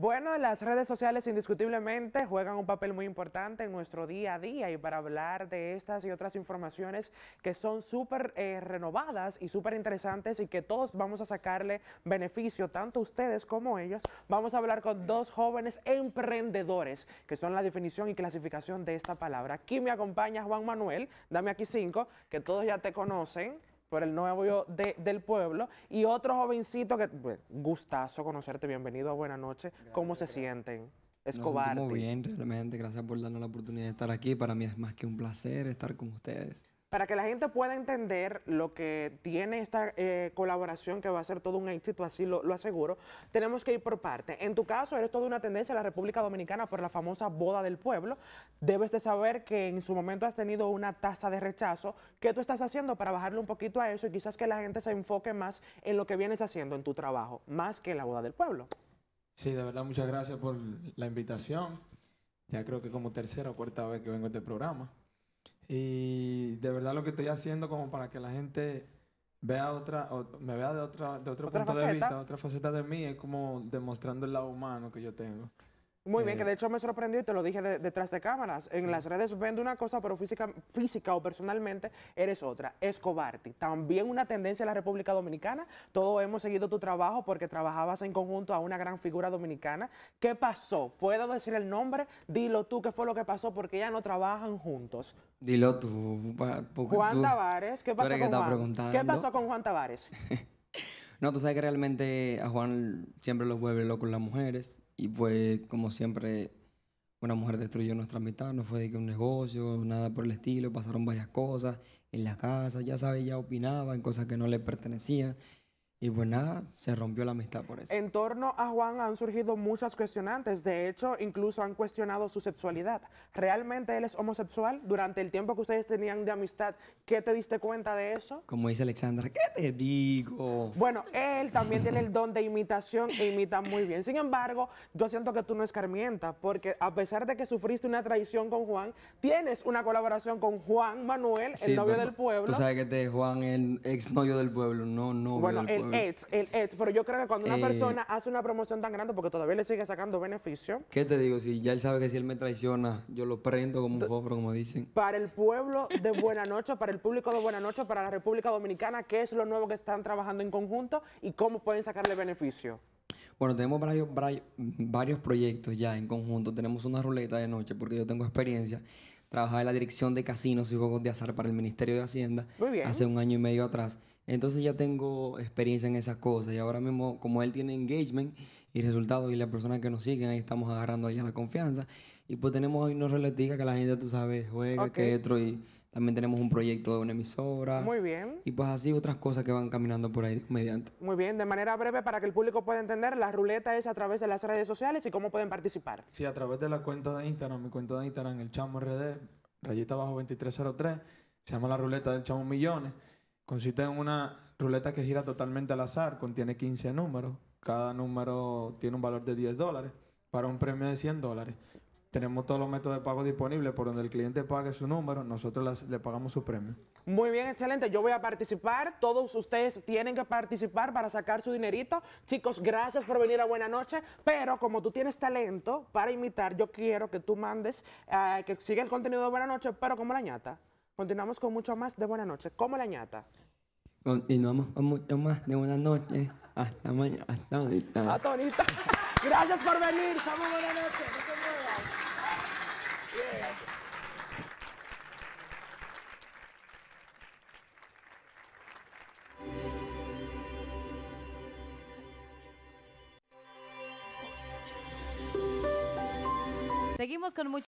Bueno, las redes sociales indiscutiblemente juegan un papel muy importante en nuestro día a día y para hablar de estas y otras informaciones que son súper eh, renovadas y súper interesantes y que todos vamos a sacarle beneficio, tanto ustedes como ellos, vamos a hablar con dos jóvenes emprendedores, que son la definición y clasificación de esta palabra. Aquí me acompaña Juan Manuel, dame aquí cinco, que todos ya te conocen por el nuevo de, del pueblo y otro jovencito que, gustazo conocerte, bienvenido, buenas noches, ¿cómo se sienten? Escobar. Muy bien, realmente, gracias por darnos la oportunidad de estar aquí, para mí es más que un placer estar con ustedes para que la gente pueda entender lo que tiene esta eh, colaboración, que va a ser todo un éxito, así lo, aseguro, tenemos que ir por parte. En tu caso, eres toda una tendencia en la República Dominicana por la famosa boda del pueblo. Debes de saber que en su momento has tenido una tasa de rechazo. ¿Qué tú estás haciendo para bajarle un poquito a eso y quizás que la gente se enfoque más en lo que vienes haciendo en tu trabajo, más que en la boda del pueblo? Sí, de verdad, muchas gracias por la invitación. Ya creo que como tercera o cuarta vez que vengo a este programa. Y de verdad lo que estoy haciendo como para que la gente vea otra, me vea de, otra, de otro punto de vista, otra faceta de mí, es como demostrando el lado humano que yo tengo. Muy bien, eh. que de hecho me sorprendió y te lo dije detrás de cámaras. En las redes vende una cosa, pero física, física o personalmente eres otra. Escobarti, también una tendencia en la República Dominicana. Todos hemos seguido tu trabajo porque trabajabas en conjunto a una gran figura dominicana. ¿Qué pasó? ¿Puedo decir el nombre? Dilo tú qué fue lo que pasó porque ya no trabajan juntos. Dilo tú. Juan Tavares, ¿qué pasó, con Juan? ¿qué pasó con Juan Tavares? no, tú sabes que realmente a Juan siempre los vuelve loco las mujeres y fue como siempre una mujer destruyó nuestra mitad, no fue de que un negocio, nada por el estilo, pasaron varias cosas en la casa, ya sabe ya opinaba en cosas que no le pertenecían y pues nada, se rompió la amistad por eso. En torno a Juan han surgido muchas cuestionantes. De hecho, incluso han cuestionado su sexualidad. ¿Realmente él es homosexual? Durante el tiempo que ustedes tenían de amistad, ¿qué te diste cuenta de eso? Como dice Alexandra, ¿qué te digo? Bueno, él también tiene el don de imitación e imita muy bien. Sin embargo, yo siento que tú no escarmientas, porque a pesar de que sufriste una traición con Juan, tienes una colaboración con Juan Manuel, el novio pues, del pueblo. Tú sabes que este es Juan, el ex novio del pueblo, no, no. Bueno, pero yo creo que cuando una eh. persona hace una promoción tan grande, porque todavía le sigue sacando beneficio. ¿Qué te digo? Si ya él sabe que si él me traiciona, yo lo prendo como un cofre, como dicen. Para el pueblo de Buena Noche, para el público de Buena Noche, para la República Dominicana, ¿qué es lo nuevo que están trabajando en conjunto y cómo pueden sacarle beneficio? Bueno, tenemos varios, varios proyectos ya en conjunto. Tenemos una ruleta de noche, porque yo tengo experiencia trabajaba en la dirección de casinos y juegos de azar para el Ministerio de Hacienda hace un año y medio atrás. Entonces ya tengo experiencia en esas cosas y ahora mismo como él tiene engagement y resultados y las personas que nos siguen, ahí estamos agarrando allá la confianza y pues tenemos hoy una relativa que la gente, tú sabes, juega, que otro y también tenemos un proyecto de una emisora. Muy bien. Y pues así otras cosas que van caminando por ahí mediante. Muy bien, de manera breve para que el público pueda entender, la ruleta es a través de las redes sociales y cómo pueden participar. Sí, a través de la cuenta de Instagram, mi cuenta de Instagram, el chamo RD, rayita abajo 2303, se llama la ruleta del chamo millones. Consiste en una ruleta que gira totalmente al azar, contiene 15 números. Cada número tiene un valor de 10 dólares para un premio de 100 dólares. Tenemos todos los métodos de pago disponibles por donde el cliente pague su número, nosotros le pagamos su premio. Muy bien, excelente. Yo voy a participar. Todos ustedes tienen que participar para sacar su dinerito. Chicos, gracias por venir a Buena Noche. Pero como tú tienes talento para imitar, yo quiero que tú mandes, eh, que siga el contenido de Buena Noche, pero como la ñata. Continuamos con mucho más de Buena Noche. ¿Cómo la ñata? Continuamos con mucho más de Buena Noche. Hasta mañana. Hasta ahorita. Hasta ahorita. Gracias por venir. Somos Buenas Noches. Seguimos con mucho.